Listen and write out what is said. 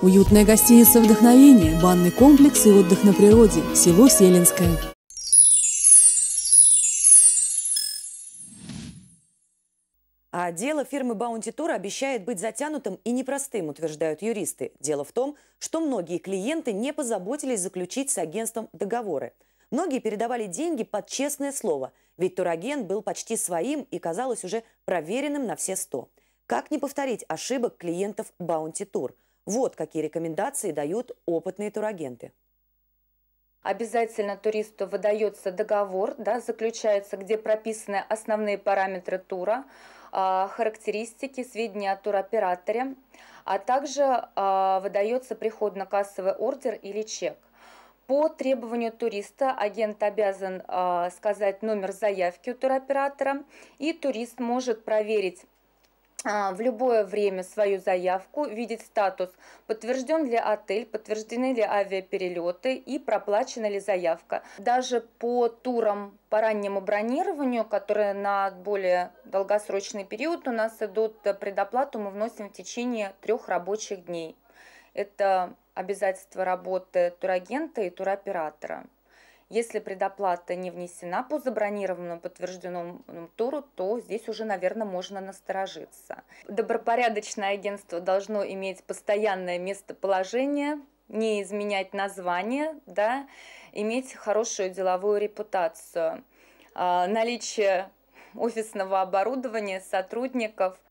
Уютная гостиница «Вдохновение», банный комплекс и отдых на природе, село Селинское. А дело фирмы Bounty Tour обещает быть затянутым и непростым, утверждают юристы. Дело в том, что многие клиенты не позаботились заключить с агентством договоры. Многие передавали деньги под честное слово, ведь турагент был почти своим и казалось уже проверенным на все сто. Как не повторить ошибок клиентов Bounty Tour – вот какие рекомендации дают опытные турагенты. Обязательно туристу выдается договор, да, заключается, где прописаны основные параметры тура, а, характеристики, сведения о туроператоре, а также а, выдается приходно-кассовый ордер или чек. По требованию туриста агент обязан а, сказать номер заявки у туроператора, и турист может проверить а, в любое время свою заявку, видеть статус, подтвержден ли отель, подтверждены ли авиаперелеты и проплачена ли заявка. Даже по турам по раннему бронированию, которые на более долгосрочный период у нас идут, э, предоплату мы вносим в течение трех рабочих дней. Это обязательство работы турагента и туроператора. Если предоплата не внесена по забронированному подтвержденному туру, то здесь уже, наверное, можно насторожиться. Добропорядочное агентство должно иметь постоянное местоположение, не изменять название, да, иметь хорошую деловую репутацию, а, наличие офисного оборудования, сотрудников –